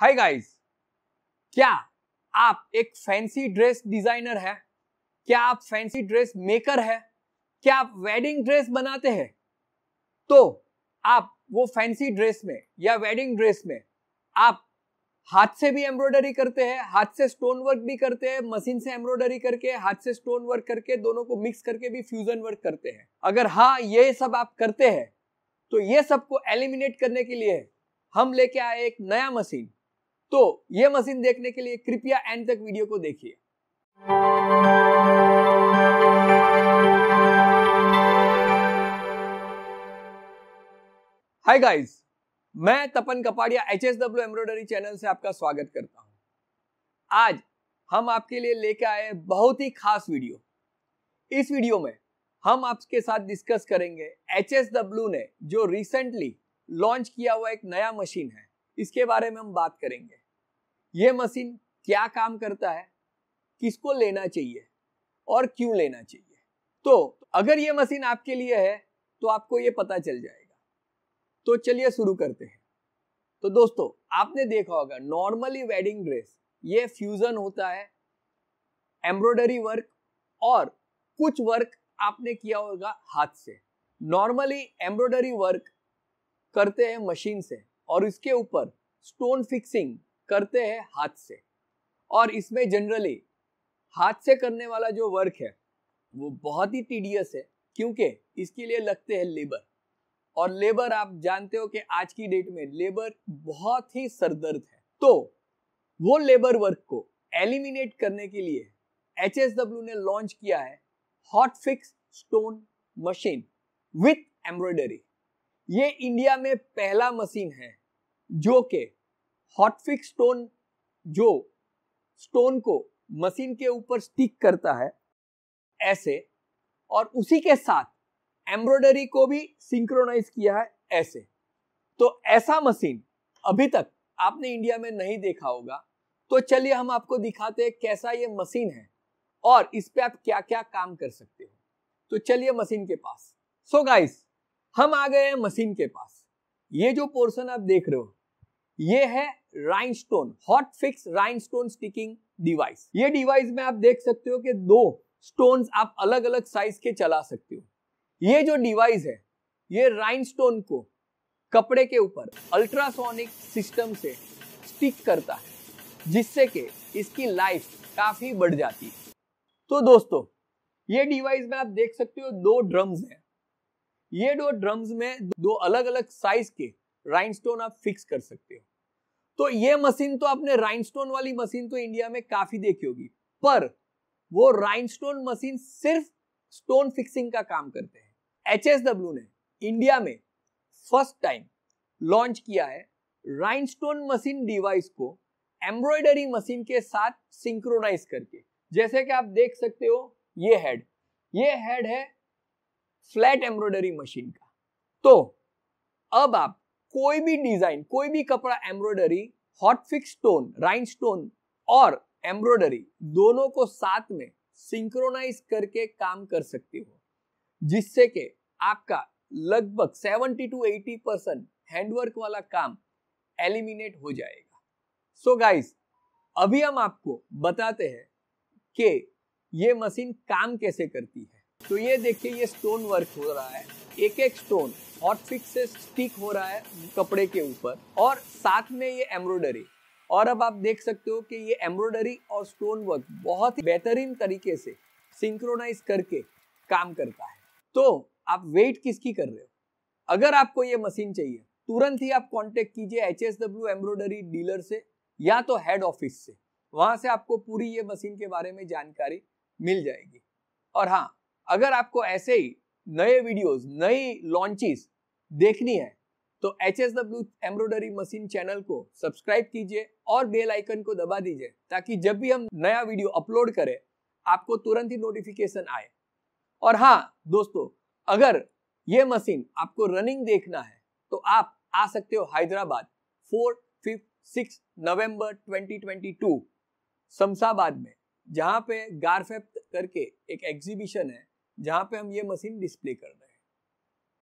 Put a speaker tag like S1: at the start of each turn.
S1: hi guys क्या आप एक फैंसी ड्रेस डिजाइनर है क्या आप फैंसी ड्रेस मेकर है क्या आप वेडिंग ड्रेस बनाते हैं तो आप वो फैंसी ड्रेस में या वेडिंग ड्रेस में आप हाथ से भी एम्ब्रॉयडरी करते हैं हाथ से स्टोन वर्क भी करते हैं मशीन से एम्ब्रॉयडरी करके हाथ से स्टोन वर्क करके दोनों को मिक्स करके भी फ्यूजन वर्क करते हैं अगर हाँ ये सब आप करते हैं तो ये सबको एलिमिनेट करने के लिए हम लेके आए एक नया मशीन तो ये मशीन देखने के लिए कृपया एंड तक वीडियो को देखिए हाय गाइस मैं Tapan Kapadia H S W embroidery channel से आपका स्वागत करता हूं आज हम आपके लिए लेके आए बहुत ही खास वीडियो इस वीडियो में हम आपके साथ डिस्कस करेंगे एच एस डब्ल्यू ने जो रिसेंटली लॉन्च किया हुआ एक नया मशीन है इसके बारे में हम बात करेंगे ये मशीन क्या काम करता है किसको लेना चाहिए और क्यों लेना चाहिए तो अगर ये मशीन आपके लिए है तो आपको ये पता चल जाएगा तो चलिए शुरू करते हैं तो दोस्तों आपने देखा होगा नॉर्मली वेडिंग ड्रेस ये फ्यूजन होता है एम्ब्रॉयडरी वर्क और कुछ वर्क आपने किया होगा हाथ से नॉर्मली एम्ब्रॉयडरी वर्क करते हैं मशीन से और इसके ऊपर स्टोन फिक्सिंग करते हैं हाथ से और इसमें जनरली हाथ से करने वाला जो वर्क है वो बहुत ही टीडियस है क्योंकि इसके लिए लगते हैं लेबर और लेबर आप जानते हो कि आज की डेट में लेबर बहुत ही सरदर्द है तो वो लेबर वर्क को एलिमिनेट करने के लिए एच ने लॉन्च किया है hot fix stone machine with embroidery ये इंडिया में पहला मशीन है जो कि हॉटफिक्स स्टोन जो स्टोन को मशीन के ऊपर स्टिक करता है ऐसे और उसी के साथ एम्ब्रॉयडरी को भी सिंक्रोनाइज किया है ऐसे तो ऐसा मशीन अभी तक आपने इंडिया में नहीं देखा होगा तो चलिए हम आपको दिखाते हैं कैसा ये मशीन है और इस पे आप क्या क्या काम कर सकते हो तो चलिए मशीन के पास सो so गाइस हम आ गए हैं मशीन के पास ये जो पोर्शन आप देख रहे हो ये है rhinestone hot fix rhinestone sticking device ये डिवाइस में आप देख सकते हो कि दो स्टोन आप अलग अलग साइज के चला सकते हो ये जो डिवाइस है ये राइनस्टोन को कपड़े के ऊपर अल्ट्रासोनिक सिस्टम से स्टिक करता है जिससे कि इसकी लाइफ काफी बढ़ जाती है तो दोस्तों ये डिवाइस में आप देख सकते हो दो ड्रम्स हैं ये दो ड्रम्स में दो अलग अलग साइज के राइनस्टोन आप फिक्स कर सकते हो तो ये मशीन तो आपने राइनस्टोन वाली मशीन तो इंडिया में काफी देखी होगी पर वो राइनस्टोन मशीन सिर्फ स्टोन फिक्सिंग का काम करते हैं एच ने इंडिया में फर्स्ट टाइम लॉन्च किया है राइनस्टोन मशीन डिवाइस को एम्ब्रॉयडरी मशीन के साथ सिंक्रोनाइज करके जैसे कि आप देख सकते हो ये हेड ये हेड है फ्लैट एम्ब्रॉयडरी मशीन का तो अब आप कोई भी डिजाइन कोई भी कपड़ा embroidery hot fix stone rhinestone और एम्ब्रॉयडरी दोनों को साथ में सिंक्रोनाइज करके काम कर सकती हो जिससे कि आपका लगभग 70 टू 80 परसेंट हैंडवर्क वाला काम एलिमिनेट हो जाएगा सो so गाइस अभी हम आपको बताते हैं कि ये मशीन काम कैसे करती है तो ये देखिए ये स्टोन वर्क हो रहा है एक एक स्टोन और फिक्स से स्टिक हो रहा है कपड़े के ऊपर और साथ में ये एम्ब्रॉयडरी और अब आप देख सकते हो कि ये एम्ब्रॉयडरी और स्टोन वर्क बहुत ही बेहतरीन तरीके से सिंक्रोनाइज करके काम करता है तो आप वेट किसकी कर रहे हो अगर आपको ये मशीन चाहिए तुरंत ही आप कांटेक्ट कीजिए H S W embroidery dealer से या तो हेड ऑफिस से वहां से आपको पूरी ये मशीन के बारे में जानकारी मिल जाएगी और हाँ अगर आपको ऐसे ही नए वीडियोस नई लॉन्चेस देखनी है तो H S W embroidery machine channel को सब्सक्राइब कीजिए और बेल आइकन को दबा दीजिए ताकि जब भी हम नया वीडियो अपलोड करें आपको तुरंत ही नोटिफिकेशन आए और हाँ दोस्तों अगर ये मशीन आपको रनिंग देखना है तो आप आ सकते हो Hyderabad four fifth six November 2022 Shamshabad में जहाँ पे गारफेप्ट करके एक एग्जीबिशन है जहाँ पे हम ये मशीन डिस्प्ले कर रहे हैं